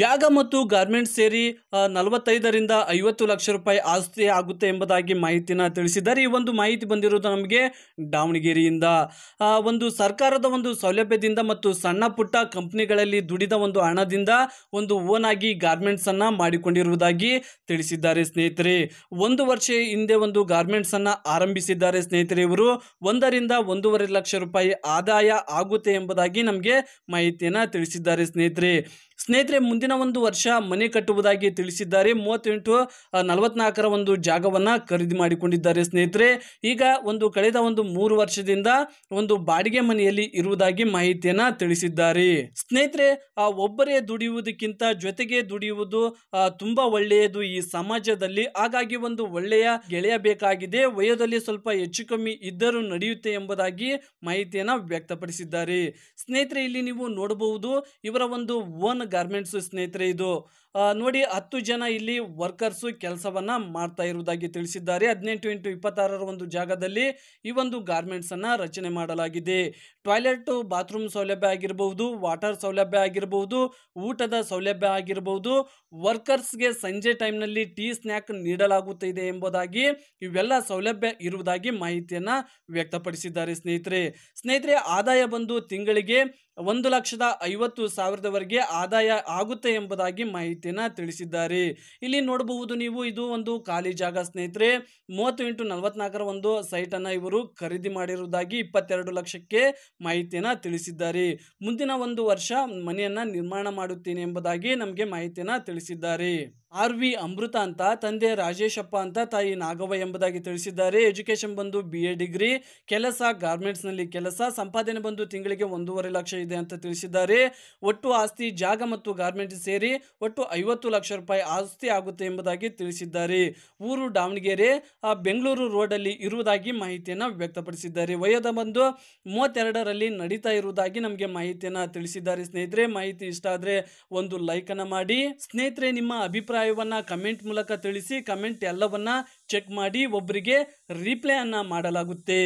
ಜಾಗ ಮತ್ತು ಗಾರ್ಮೆಂಟ್ಸ್ ಸೇರಿ ನಲವತ್ತೈದರಿಂದ ಐವತ್ತು ಲಕ್ಷ ರೂಪಾಯಿ ಆಸ್ತಿ ಆಗುತ್ತೆ ಎಂಬುದಾಗಿ ಮಾಹಿತಿನ ತಿಳಿಸಿದ್ದಾರೆ ಈ ಒಂದು ಮಾಹಿತಿ ಬಂದಿರುವುದು ನಮಗೆ ದಾವಣಗೆರೆಯಿಂದ ಒಂದು ಸರ್ಕಾರದ ಒಂದು ಸೌಲಭ್ಯದಿಂದ ಮತ್ತು ಸಣ್ಣ ಪುಟ್ಟ ಕಂಪ್ನಿಗಳಲ್ಲಿ ದುಡಿದ ಒಂದು ಹಣದಿಂದ ಒಂದು ಓನ್ ಆಗಿ ಗಾರ್ಮೆಂಟ್ಸನ್ನು ಮಾಡಿಕೊಂಡಿರುವುದಾಗಿ ತಿಳಿಸಿದ್ದಾರೆ ಸ್ನೇಹಿತರೆ ಒಂದು ವರ್ಷ ಹಿಂದೆ ಒಂದು ಗಾರ್ಮೆಂಟ್ಸನ್ನು ಆರಂಭಿಸಿದ್ದಾರೆ ಸ್ನೇಹಿತರೆ ಇವರು ಒಂದರಿಂದ ಒಂದೂವರೆ ಲಕ್ಷ ರೂಪಾಯಿ ಆದಾಯ ಆಗುತ್ತೆ ಎಂಬುದಾಗಿ ನಮಗೆ ಮಾಹಿತಿಯನ್ನು ತಿಳಿಸಿದ್ದಾರೆ ಸ್ನೇಹಿತರೆ ಸ್ನೇಹಿತರೆ ಮುಂದಿನ ಒಂದು ವರ್ಷ ಮನೆ ಕಟ್ಟುವುದಾಗಿ ತಿಳಿಸಿದ್ದಾರೆ ಮೂವತ್ತೆಂಟು ನಲವತ್ನಾಲ್ಕರ ಒಂದು ಜಾಗವನ್ನ ಖರೀದಿ ಮಾಡಿಕೊಂಡಿದ್ದಾರೆ ಸ್ನೇಹಿತರೆ ಈಗ ಒಂದು ಕಳೆದ ಒಂದು ಮೂರು ವರ್ಷದಿಂದ ಒಂದು ಬಾಡಿಗೆ ಮನೆಯಲ್ಲಿ ಇರುವುದಾಗಿ ಮಾಹಿತಿಯನ್ನ ತಿಳಿಸಿದ್ದಾರೆ ಸ್ನೇಹಿತರೆ ಆ ಒಬ್ಬರೇ ದುಡಿಯುವುದಕ್ಕಿಂತ ಜೊತೆಗೆ ದುಡಿಯುವುದು ತುಂಬಾ ಒಳ್ಳೆಯದು ಈ ಸಮಾಜದಲ್ಲಿ ಹಾಗಾಗಿ ಒಂದು ಒಳ್ಳೆಯ ಗೆಳೆಯ ಬೇಕಾಗಿದೆ ವಯೋದಲ್ಲಿ ಸ್ವಲ್ಪ ಹೆಚ್ಚು ಕಮ್ಮಿ ಇದ್ದರೂ ನಡೆಯುತ್ತೆ ಎಂಬುದಾಗಿ ಮಾಹಿತಿಯನ್ನ ವ್ಯಕ್ತಪಡಿಸಿದ್ದಾರೆ ಸ್ನೇಹಿತರೆ ಇಲ್ಲಿ ನೀವು ನೋಡಬಹುದು ಇವರ ಒಂದು ಓನ್ ಗಾರ್ಮೆಂಟ್ಸ್ ಸ್ನೇಹಿತರೆ ಇದು ನೋಡಿ ಹತ್ತು ಜನ ಇಲ್ಲಿ ವರ್ಕರ್ಸು ಕೆಲಸವನ್ನು ಮಾಡ್ತಾ ಇರುವುದಾಗಿ ತಿಳಿಸಿದ್ದಾರೆ ಹದಿನೆಂಟು ಇಂಟು ಇಪ್ಪತ್ತಾರರ ಒಂದು ಜಾಗದಲ್ಲಿ ಈ ಒಂದು ಗಾರ್ಮೆಂಟ್ಸನ್ನು ರಚನೆ ಮಾಡಲಾಗಿದೆ ಟಾಯ್ಲೆಟ್ ಬಾತ್ರೂಮ್ ಸೌಲಭ್ಯ ಆಗಿರಬಹುದು ವಾಟರ್ ಸೌಲಭ್ಯ ಆಗಿರಬಹುದು ಊಟದ ಸೌಲಭ್ಯ ಆಗಿರಬಹುದು ವರ್ಕರ್ಸ್ಗೆ ಸಂಜೆ ಟೈಮ್ನಲ್ಲಿ ಟೀ ಸ್ನ್ಯಾಕ್ ನೀಡಲಾಗುತ್ತಿದೆ ಎಂಬುದಾಗಿ ಇವೆಲ್ಲ ಸೌಲಭ್ಯ ಇರುವುದಾಗಿ ಮಾಹಿತಿಯನ್ನು ವ್ಯಕ್ತಪಡಿಸಿದ್ದಾರೆ ಸ್ನೇಹಿತರೆ ಸ್ನೇಹಿತರೆ ಆದಾಯ ಬಂದು ತಿಂಗಳಿಗೆ ಒಂದು ಲಕ್ಷದ ಐವತ್ತು ಸಾವಿರದವರೆಗೆ ಆದಾಯ ಆಗುತ್ತೆ ಎಂಬುದಾಗಿ ಮಾಹಿತಿಯನ್ನ ತಿಳಿಸಿದ್ದಾರೆ ಇಲ್ಲಿ ನೋಡಬಹುದು ನೀವು ಇದು ಒಂದು ಖಾಲಿ ಜಾಗ ಸ್ನೇಹಿತರೆ ಮೂವತ್ತು ಇಂಟು ನಲವತ್ನಾಲ್ಕರ ಒಂದು ಅನ್ನ ಇವರು ಖರೀದಿ ಮಾಡಿರುವುದಾಗಿ ಇಪ್ಪತ್ತೆರಡು ಲಕ್ಷಕ್ಕೆ ಮಾಹಿತಿಯನ್ನ ತಿಳಿಸಿದ್ದಾರೆ ಮುಂದಿನ ಒಂದು ವರ್ಷ ಮನೆಯನ್ನ ನಿರ್ಮಾಣ ಮಾಡುತ್ತೇನೆ ಎಂಬುದಾಗಿ ನಮಗೆ ಮಾಹಿತಿಯನ್ನ ತಿಳಿಸಿದ್ದಾರೆ ಆರ್ ವಿ ಅಮೃತ ಅಂತ ತಂದೆ ರಾಜೇಶಪ್ಪ ಅಂತ ತಾಯಿ ನಾಗವ್ವ ಎಂಬುದಾಗಿ ತಿಳಿಸಿದ್ದಾರೆ ಎಜುಕೇಶನ್ ಬಂದು ಬಿ ಎ ಡಿಗ್ರಿ ಕೆಲಸ ಗಾರ್ಮೆಂಟ್ಸ್ನಲ್ಲಿ ಕೆಲಸ ಸಂಪಾದನೆ ಬಂದು ತಿಂಗಳಿಗೆ ಒಂದೂವರೆ ಲಕ್ಷ ಇದೆ ಅಂತ ತಿಳಿಸಿದ್ದಾರೆ ಒಟ್ಟು ಆಸ್ತಿ ಜಾಗ ಮತ್ತು ಗಾರ್ಮೆಂಟ್ ಸೇರಿ ಒಟ್ಟು ಐವತ್ತು ಲಕ್ಷ ರೂಪಾಯಿ ಆಸ್ತಿ ಆಗುತ್ತೆ ಎಂಬುದಾಗಿ ತಿಳಿಸಿದ್ದಾರೆ ಊರು ದಾವಣಗೆರೆ ಬೆಂಗಳೂರು ರೋಡಲ್ಲಿ ಇರುವುದಾಗಿ ಮಾಹಿತಿಯನ್ನು ವ್ಯಕ್ತಪಡಿಸಿದ್ದಾರೆ ವಯೋದ ಬಂದು ಮೂವತ್ತೆರಡರಲ್ಲಿ ನಡೀತಾ ಇರುವುದಾಗಿ ನಮಗೆ ಮಾಹಿತಿಯನ್ನು ತಿಳಿಸಿದ್ದಾರೆ ಸ್ನೇಹಿತರೆ ಮಾಹಿತಿ ಇಷ್ಟ ಆದರೆ ಒಂದು ಲೈಕನ್ನು ಮಾಡಿ ಸ್ನೇಹಿತರೆ ನಿಮ್ಮ ಅಭಿಪ್ರಾಯವನ್ನು ಕಮೆಂಟ್ ಮೂಲಕ ತಿಳಿಸಿ ಕಮೆಂಟ್ ಎಲ್ಲವನ್ನ ಚೆಕ್ ಮಾಡಿ ಒಬ್ಬರಿಗೆ ರಿಪ್ಲೈ ಅನ್ನ ಮಾಡಲಾಗುತ್ತೆ